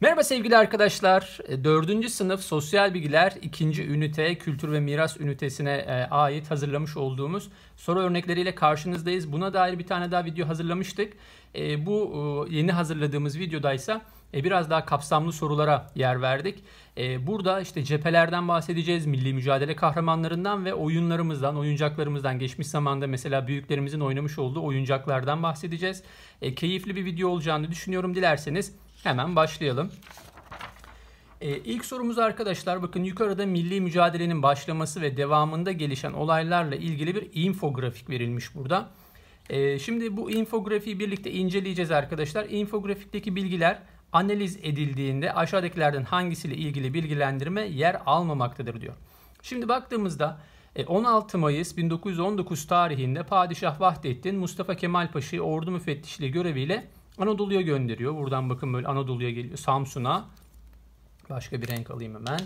Merhaba sevgili arkadaşlar. 4. E, sınıf Sosyal Bilgiler 2. ünite Kültür ve Miras ünitesine e, ait hazırlamış olduğumuz soru örnekleriyle karşınızdayız. Buna dair bir tane daha video hazırlamıştık. E, bu yeni hazırladığımız videoda ise biraz daha kapsamlı sorulara yer verdik. Burada işte cephelerden bahsedeceğiz, milli mücadele kahramanlarından ve oyunlarımızdan, oyuncaklarımızdan, geçmiş zamanda mesela büyüklerimizin oynamış olduğu oyuncaklardan bahsedeceğiz. Keyifli bir video olacağını düşünüyorum. Dilerseniz Hemen başlayalım. Ee, ilk sorumuz arkadaşlar bakın yukarıda milli mücadelenin başlaması ve devamında gelişen olaylarla ilgili bir infografik verilmiş burada. Ee, şimdi bu infografiyi birlikte inceleyeceğiz arkadaşlar. İnfografikteki bilgiler analiz edildiğinde aşağıdakilerden hangisiyle ilgili bilgilendirme yer almamaktadır diyor. Şimdi baktığımızda 16 e, Mayıs 1919 tarihinde Padişah Vahdettin Mustafa Kemal Paşa'yı ordu müfettişliği göreviyle Anadolu'ya gönderiyor. Buradan bakın böyle Anadolu'ya geliyor. Samsun'a. Başka bir renk alayım hemen.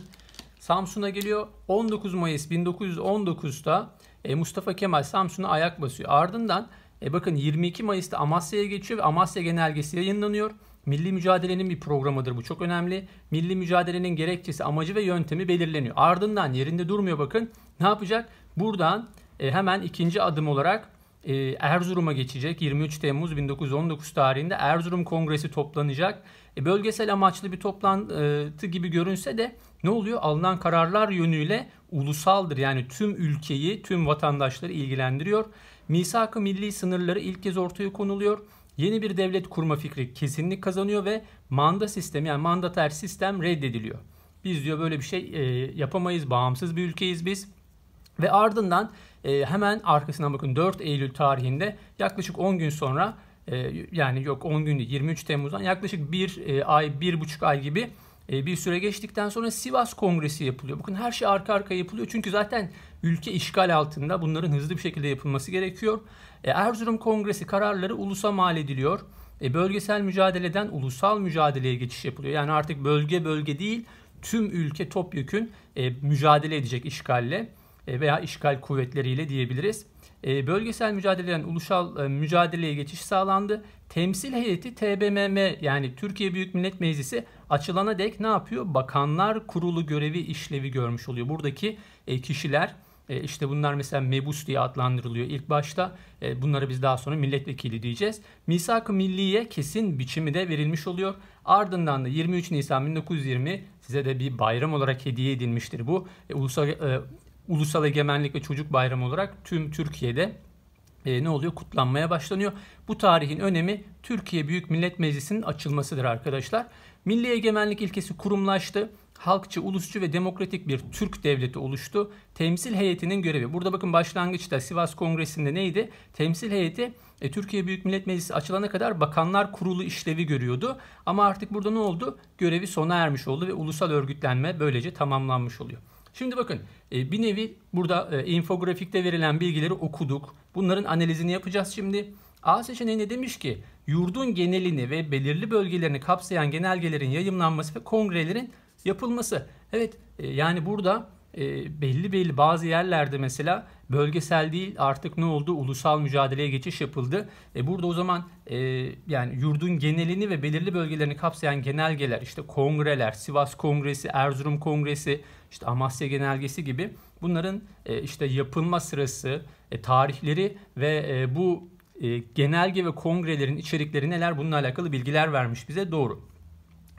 Samsun'a geliyor. 19 Mayıs 1919'da e, Mustafa Kemal Samsun'a ayak basıyor. Ardından e bakın 22 Mayıs'ta Amasya'ya geçiyor ve Amasya Genelgesi yayınlanıyor. Milli mücadelenin bir programıdır bu çok önemli. Milli mücadelenin gerekçesi, amacı ve yöntemi belirleniyor. Ardından yerinde durmuyor bakın. Ne yapacak? Buradan e, hemen ikinci adım olarak ee, Erzurum'a geçecek. 23 Temmuz 1919 tarihinde Erzurum Kongresi toplanacak. E, bölgesel amaçlı bir toplantı gibi görünse de ne oluyor? Alınan kararlar yönüyle ulusaldır. Yani tüm ülkeyi, tüm vatandaşları ilgilendiriyor. Misak-ı milli sınırları ilk kez ortaya konuluyor. Yeni bir devlet kurma fikri kesinlik kazanıyor ve manda sistemi yani mandater sistem reddediliyor. Biz diyor böyle bir şey e, yapamayız, bağımsız bir ülkeyiz biz ve ardından e, hemen arkasından bakın 4 Eylül tarihinde yaklaşık 10 gün sonra e, yani yok 10 gün değil 23 Temmuz'dan yaklaşık 1 e, ay 1,5 ay gibi e, bir süre geçtikten sonra Sivas Kongresi yapılıyor. Bakın her şey arka arka yapılıyor çünkü zaten ülke işgal altında bunların hızlı bir şekilde yapılması gerekiyor. E, Erzurum Kongresi kararları ulusa mal ediliyor. E, bölgesel mücadeleden ulusal mücadeleye geçiş yapılıyor. Yani artık bölge bölge değil tüm ülke topyekün e, mücadele edecek işgalle. E, veya işgal kuvvetleriyle diyebiliriz. E, bölgesel mücadeleden ulusal e, mücadeleye geçiş sağlandı. Temsil heyeti TBMM yani Türkiye Büyük Millet Meclisi açılana dek ne yapıyor? Bakanlar Kurulu görevi işlevi görmüş oluyor. Buradaki kişiler işte bunlar mesela mebus diye adlandırılıyor ilk başta. Bunları biz daha sonra milletvekili diyeceğiz. Misak-ı milliye kesin biçimi de verilmiş oluyor. Ardından da 23 Nisan 1920 size de bir bayram olarak hediye edilmiştir bu. Ulusal, Ulusal Egemenlik ve Çocuk Bayramı olarak tüm Türkiye'de e, ne oluyor? Kutlanmaya başlanıyor. Bu tarihin önemi Türkiye Büyük Millet Meclisi'nin açılmasıdır arkadaşlar. Milli egemenlik ilkesi kurumlaştı. Halkçı, ulusçu ve demokratik bir Türk devleti oluştu. Temsil heyetinin görevi. Burada bakın başlangıçta Sivas Kongresi'nde neydi? Temsil heyeti e, Türkiye Büyük Millet Meclisi açılana kadar Bakanlar Kurulu işlevi görüyordu. Ama artık burada ne oldu? Görevi sona ermiş oldu ve ulusal örgütlenme böylece tamamlanmış oluyor. Şimdi bakın e, bir nevi burada e, infografikte verilen bilgileri okuduk. Bunların analizini yapacağız şimdi. A seçeneği ne demiş ki yurdun genelini ve belirli bölgelerini kapsayan genelgelerin yayımlanması ve kongrelerin yapılması. Evet e, yani burada belli belli bazı yerlerde mesela bölgesel değil artık ne oldu ulusal mücadeleye geçiş yapıldı. burada o zaman yani yurdun genelini ve belirli bölgelerini kapsayan genelgeler işte kongreler Sivas Kongresi, Erzurum Kongresi, işte Amasya Genelgesi gibi bunların e, işte yapılma sırası, e, tarihleri ve e, bu genelge ve kongrelerin içerikleri neler bununla alakalı bilgiler vermiş bize doğru.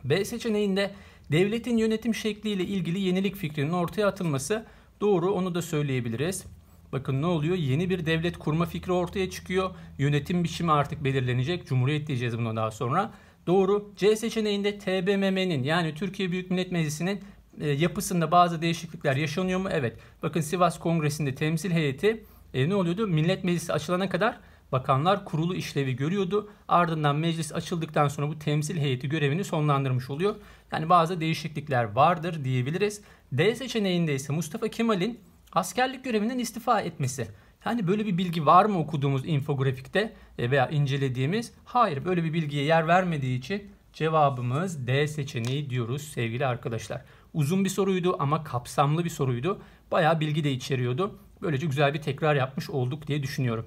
B seçeneğinde devletin yönetim şekliyle ilgili yenilik fikrinin ortaya atılması doğru onu da söyleyebiliriz. Bakın ne oluyor? Yeni bir devlet kurma fikri ortaya çıkıyor. Yönetim biçimi artık belirlenecek. Cumhuriyet diyeceğiz buna daha sonra. Doğru. C seçeneğinde TBMM'nin yani Türkiye Büyük Millet Meclisi'nin e, yapısında bazı değişiklikler yaşanıyor mu? Evet. Bakın Sivas Kongresi'nde temsil heyeti e, ne oluyordu? Millet Meclisi açılana kadar Bakanlar Kurulu işlevi görüyordu. Ardından meclis açıldıktan sonra bu temsil heyeti görevini sonlandırmış oluyor. Yani bazı değişiklikler vardır diyebiliriz. D seçeneğinde ise Mustafa Kemal'in askerlik görevinden istifa etmesi. Yani böyle bir bilgi var mı okuduğumuz infografikte e, veya incelediğimiz? Hayır böyle bir bilgiye yer vermediği için Cevabımız D seçeneği diyoruz sevgili arkadaşlar. Uzun bir soruydu ama kapsamlı bir soruydu. Bayağı bilgi de içeriyordu. Böylece güzel bir tekrar yapmış olduk diye düşünüyorum.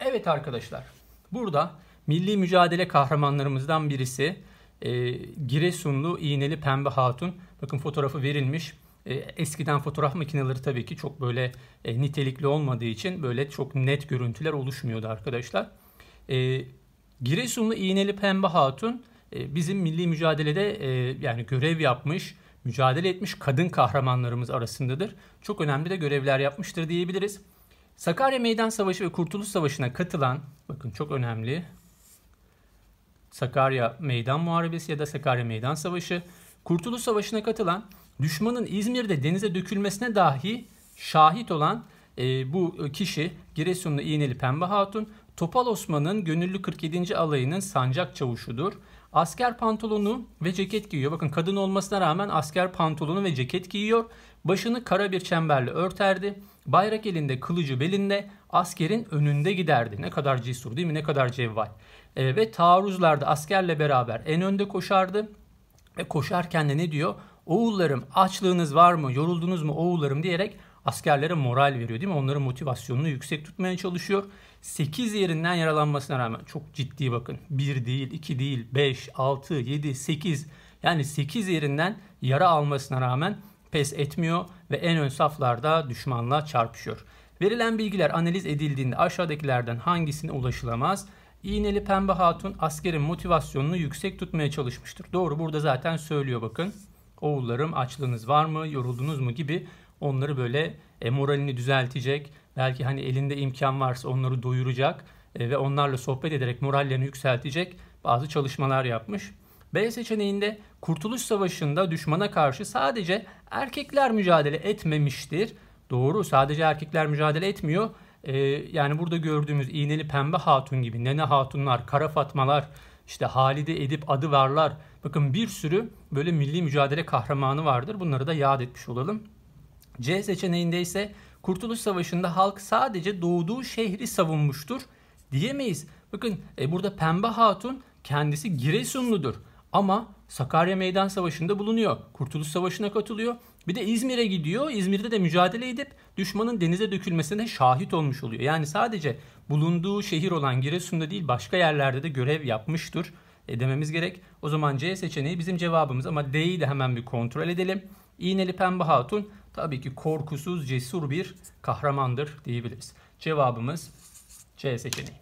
Evet arkadaşlar. Burada milli mücadele kahramanlarımızdan birisi e, Giresunlu iğneli pembe hatun. Bakın fotoğrafı verilmiş. E, eskiden fotoğraf makineleri tabii ki çok böyle e, nitelikli olmadığı için böyle çok net görüntüler oluşmuyordu arkadaşlar. E, Giresunlu İğneli Pembe Hatun e, bizim milli mücadelede e, yani görev yapmış, mücadele etmiş kadın kahramanlarımız arasındadır. Çok önemli de görevler yapmıştır diyebiliriz. Sakarya Meydan Savaşı ve Kurtuluş Savaşı'na katılan, bakın çok önemli, Sakarya Meydan Muharebesi ya da Sakarya Meydan Savaşı, Kurtuluş Savaşı'na katılan, düşmanın İzmir'de denize dökülmesine dahi şahit olan e, bu kişi Giresunlu İğneli Pembe Hatun Topal Osman'ın gönüllü 47. alayının sancak çavuşudur. Asker pantolonu ve ceket giyiyor. Bakın kadın olmasına rağmen asker pantolonu ve ceket giyiyor. Başını kara bir çemberle örterdi. Bayrak elinde, kılıcı belinde, askerin önünde giderdi. Ne kadar cesur değil mi? Ne kadar cevval. E, ve taarruzlarda askerle beraber en önde koşardı. Ve koşarken de ne diyor? Oğullarım açlığınız var mı, yoruldunuz mu oğullarım diyerek askerlere moral veriyor değil mi? Onların motivasyonunu yüksek tutmaya çalışıyor. 8 yerinden yaralanmasına rağmen çok ciddi bakın. 1 değil, 2 değil, 5, 6, 7, 8 yani 8 yerinden yara almasına rağmen pes etmiyor ve en ön saflarda düşmanla çarpışıyor. Verilen bilgiler analiz edildiğinde aşağıdakilerden hangisine ulaşılamaz? İğneli Pembe Hatun askerin motivasyonunu yüksek tutmaya çalışmıştır. Doğru burada zaten söylüyor bakın. Oğullarım açlığınız var mı, yoruldunuz mu gibi onları böyle e, moralini düzeltecek. Belki hani elinde imkan varsa onları doyuracak e, ve onlarla sohbet ederek morallerini yükseltecek bazı çalışmalar yapmış. B seçeneğinde Kurtuluş Savaşı'nda düşmana karşı sadece erkekler mücadele etmemiştir. Doğru sadece erkekler mücadele etmiyor. Ee, yani burada gördüğümüz iğneli pembe hatun gibi nene hatunlar, kara fatmalar, işte Halide Edip adı varlar. Bakın bir sürü böyle milli mücadele kahramanı vardır. Bunları da yad etmiş olalım. C seçeneğinde ise Kurtuluş Savaşı'nda halk sadece doğduğu şehri savunmuştur diyemeyiz. Bakın e, burada Pembe Hatun kendisi Giresunludur ama Sakarya Meydan Savaşı'nda bulunuyor. Kurtuluş Savaşı'na katılıyor. Bir de İzmir'e gidiyor. İzmir'de de mücadele edip düşmanın denize dökülmesine şahit olmuş oluyor. Yani sadece bulunduğu şehir olan Giresun'da değil başka yerlerde de görev yapmıştır e, dememiz gerek. O zaman C seçeneği bizim cevabımız ama D'yi de hemen bir kontrol edelim. İğneli Pembe Hatun tabii ki korkusuz, cesur bir kahramandır diyebiliriz. Cevabımız C seçeneği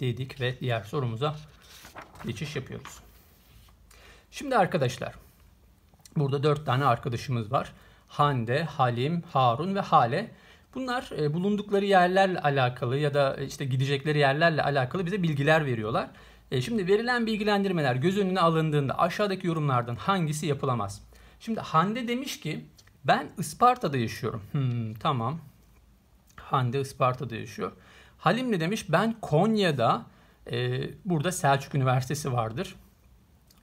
dedik ve diğer sorumuza geçiş yapıyoruz. Şimdi arkadaşlar burada dört tane arkadaşımız var. Hande, Halim, Harun ve Hale. Bunlar e, bulundukları yerlerle alakalı ya da e, işte gidecekleri yerlerle alakalı bize bilgiler veriyorlar. E, şimdi verilen bilgilendirmeler göz önüne alındığında aşağıdaki yorumlardan hangisi yapılamaz? Şimdi Hande demiş ki ben Isparta'da yaşıyorum. Hmm, tamam. Hande Isparta'da yaşıyor. Halim ne demiş? Ben Konya'da e, burada Selçuk Üniversitesi vardır.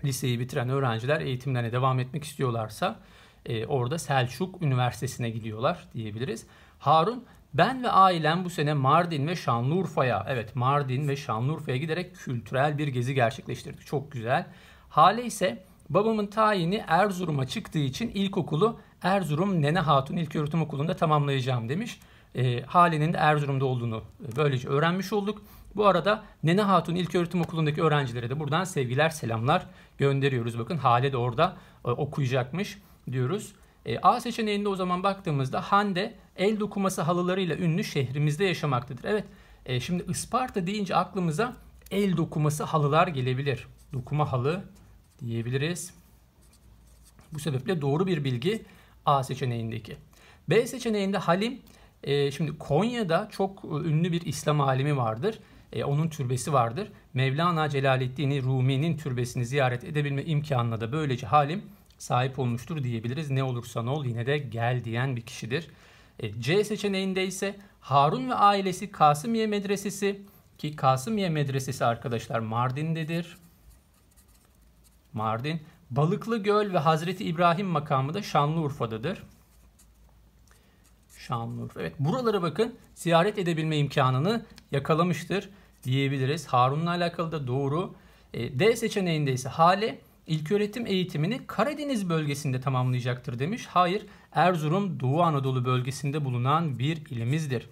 Liseyi bitiren öğrenciler eğitimlerine devam etmek istiyorlarsa e, orada Selçuk Üniversitesi'ne gidiyorlar diyebiliriz. Harun ben ve ailem bu sene Mardin ve Şanlıurfa'ya, evet Mardin ve Şanlıurfa'ya giderek kültürel bir gezi gerçekleştirdik. Çok güzel. Hale ise Babamın tayini Erzurum'a çıktığı için ilkokulu Erzurum Nene Hatun İlköğretim Okulu'nda tamamlayacağım demiş. E, ee, Hale'nin de Erzurum'da olduğunu böylece öğrenmiş olduk. Bu arada Nene Hatun İlköğretim Okulu'ndaki öğrencilere de buradan sevgiler, selamlar gönderiyoruz. Bakın Hale de orada e, okuyacakmış diyoruz. E, A seçeneğinde o zaman baktığımızda Hande el dokuması halılarıyla ünlü şehrimizde yaşamaktadır. Evet, e, şimdi Isparta deyince aklımıza el dokuması halılar gelebilir. Dokuma halı diyebiliriz. Bu sebeple doğru bir bilgi A seçeneğindeki. B seçeneğinde Halim, e, şimdi Konya'da çok e, ünlü bir İslam alimi vardır. E, onun türbesi vardır. Mevlana Celaleddin'i, Rumi'nin türbesini ziyaret edebilme imkanına da böylece Halim sahip olmuştur diyebiliriz. Ne olursan ol yine de gel diyen bir kişidir. E, C seçeneğinde ise Harun ve ailesi Kasımiye Medresesi ki Kasımiye Medresesi arkadaşlar Mardin'dedir. Mardin. Balıklı Göl ve Hazreti İbrahim makamı da Şanlıurfa'dadır. Şanlıurfa. Evet buralara bakın ziyaret edebilme imkanını yakalamıştır diyebiliriz. Harun'la alakalı da doğru. E, D seçeneğinde ise Hale öğretim eğitimini Karadeniz bölgesinde tamamlayacaktır demiş. Hayır Erzurum Doğu Anadolu bölgesinde bulunan bir ilimizdir.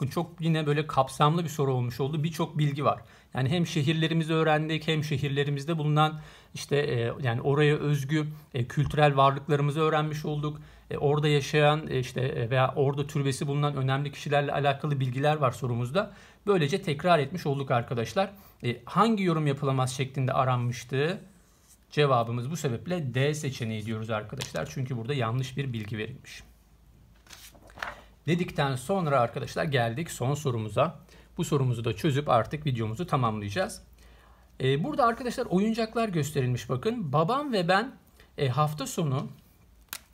Bu çok yine böyle kapsamlı bir soru olmuş oldu. Birçok bilgi var. Yani hem şehirlerimizi öğrendik hem şehirlerimizde bulunan işte e, yani oraya özgü e, kültürel varlıklarımızı öğrenmiş olduk. E, orada yaşayan e, işte e, veya orada türbesi bulunan önemli kişilerle alakalı bilgiler var sorumuzda. Böylece tekrar etmiş olduk arkadaşlar. E, hangi yorum yapılamaz şeklinde aranmıştı? Cevabımız bu sebeple D seçeneği diyoruz arkadaşlar. Çünkü burada yanlış bir bilgi verilmiş dedikten sonra arkadaşlar geldik son sorumuza. Bu sorumuzu da çözüp artık videomuzu tamamlayacağız. Ee, burada arkadaşlar oyuncaklar gösterilmiş bakın. Babam ve ben e, hafta sonu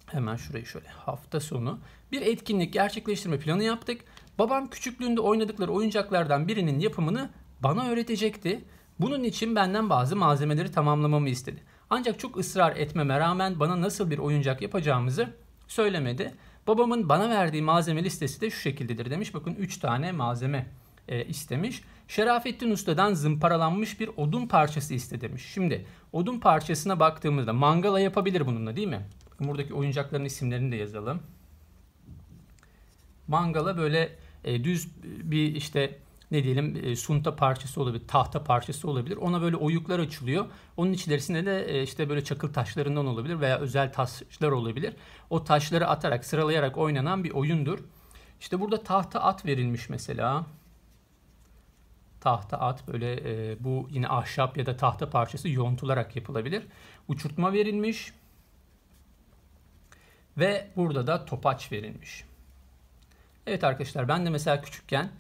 hemen şurayı şöyle hafta sonu bir etkinlik gerçekleştirme planı yaptık. Babam küçüklüğünde oynadıkları oyuncaklardan birinin yapımını bana öğretecekti. Bunun için benden bazı malzemeleri tamamlamamı istedi. Ancak çok ısrar etmeme rağmen bana nasıl bir oyuncak yapacağımızı söylemedi. Babamın bana verdiği malzeme listesi de şu şekildedir demiş. Bakın 3 tane malzeme e, istemiş. Şerafettin Usta'dan zımparalanmış bir odun parçası iste demiş. Şimdi odun parçasına baktığımızda mangala yapabilir bununla değil mi? Bakın buradaki oyuncakların isimlerini de yazalım. Mangala böyle e, düz bir işte ne diyelim e, sunta parçası olabilir, tahta parçası olabilir. Ona böyle oyuklar açılıyor. Onun içerisinde de e, işte böyle çakıl taşlarından olabilir veya özel taşlar olabilir. O taşları atarak, sıralayarak oynanan bir oyundur. İşte burada tahta at verilmiş mesela. Tahta at böyle e, bu yine ahşap ya da tahta parçası yontularak yapılabilir. Uçurtma verilmiş. Ve burada da topaç verilmiş. Evet arkadaşlar ben de mesela küçükken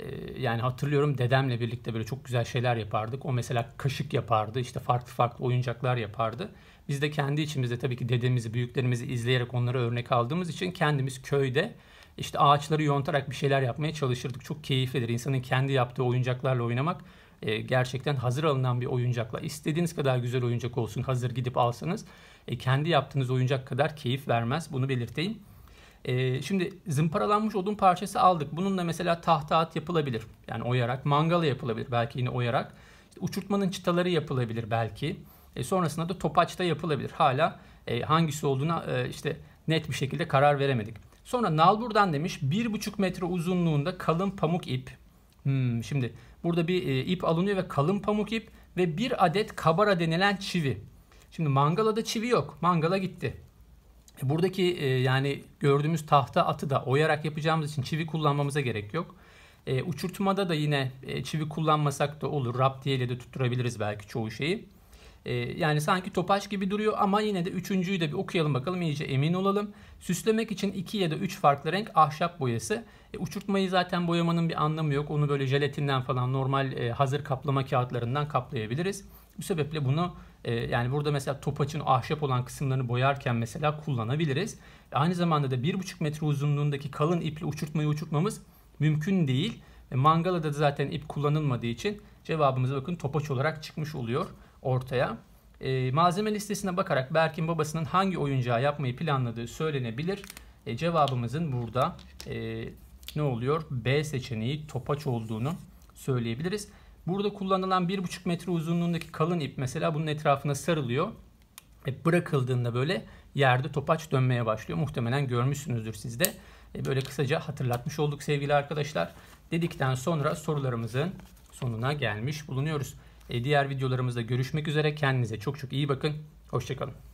ee, yani hatırlıyorum dedemle birlikte böyle çok güzel şeyler yapardık. O mesela kaşık yapardı, işte farklı farklı oyuncaklar yapardı. Biz de kendi içimizde tabii ki dedemizi, büyüklerimizi izleyerek onlara örnek aldığımız için kendimiz köyde işte ağaçları yontarak bir şeyler yapmaya çalışırdık. Çok keyiflidir. İnsanın kendi yaptığı oyuncaklarla oynamak e, gerçekten hazır alınan bir oyuncakla istediğiniz kadar güzel oyuncak olsun hazır gidip alsanız e, kendi yaptığınız oyuncak kadar keyif vermez. Bunu belirteyim. E, şimdi zımparalanmış odun parçası aldık. Bununla mesela tahta at yapılabilir. Yani oyarak. Mangala yapılabilir belki yine oyarak. İşte uçurtmanın çıtaları yapılabilir belki. E, sonrasında da topaçta yapılabilir. Hala e, hangisi olduğuna e, işte net bir şekilde karar veremedik. Sonra nalburdan demiş 1,5 metre uzunluğunda kalın pamuk ip. Hmm, şimdi burada bir e, ip alınıyor ve kalın pamuk ip ve bir adet kabara denilen çivi. Şimdi mangalada çivi yok. Mangala gitti. Buradaki e, yani gördüğümüz tahta atı da oyarak yapacağımız için çivi kullanmamıza gerek yok. E, uçurtmada da yine e, çivi kullanmasak da olur. Raptiye ile de tutturabiliriz belki çoğu şeyi. E, yani sanki topaç gibi duruyor ama yine de üçüncüyü de bir okuyalım bakalım iyice emin olalım. Süslemek için iki ya da üç farklı renk ahşap boyası. E, uçurtmayı zaten boyamanın bir anlamı yok. Onu böyle jelatinden falan normal e, hazır kaplama kağıtlarından kaplayabiliriz. Bu sebeple bunu e, yani burada mesela topaçın ahşap olan kısımlarını boyarken mesela kullanabiliriz. Aynı zamanda da 1,5 metre uzunluğundaki kalın iple uçurtmayı uçurtmamız mümkün değil. E, mangalada da zaten ip kullanılmadığı için cevabımız bakın topaç olarak çıkmış oluyor ortaya. E, malzeme listesine bakarak Berk'in babasının hangi oyuncağı yapmayı planladığı söylenebilir. E, cevabımızın burada e, ne oluyor? B seçeneği topaç olduğunu söyleyebiliriz. Burada kullanılan 1,5 metre uzunluğundaki kalın ip mesela bunun etrafına sarılıyor. E, bırakıldığında böyle yerde topaç dönmeye başlıyor. Muhtemelen görmüşsünüzdür siz de. E, böyle kısaca hatırlatmış olduk sevgili arkadaşlar. Dedikten sonra sorularımızın sonuna gelmiş bulunuyoruz. E, diğer videolarımızda görüşmek üzere. Kendinize çok çok iyi bakın. Hoşçakalın.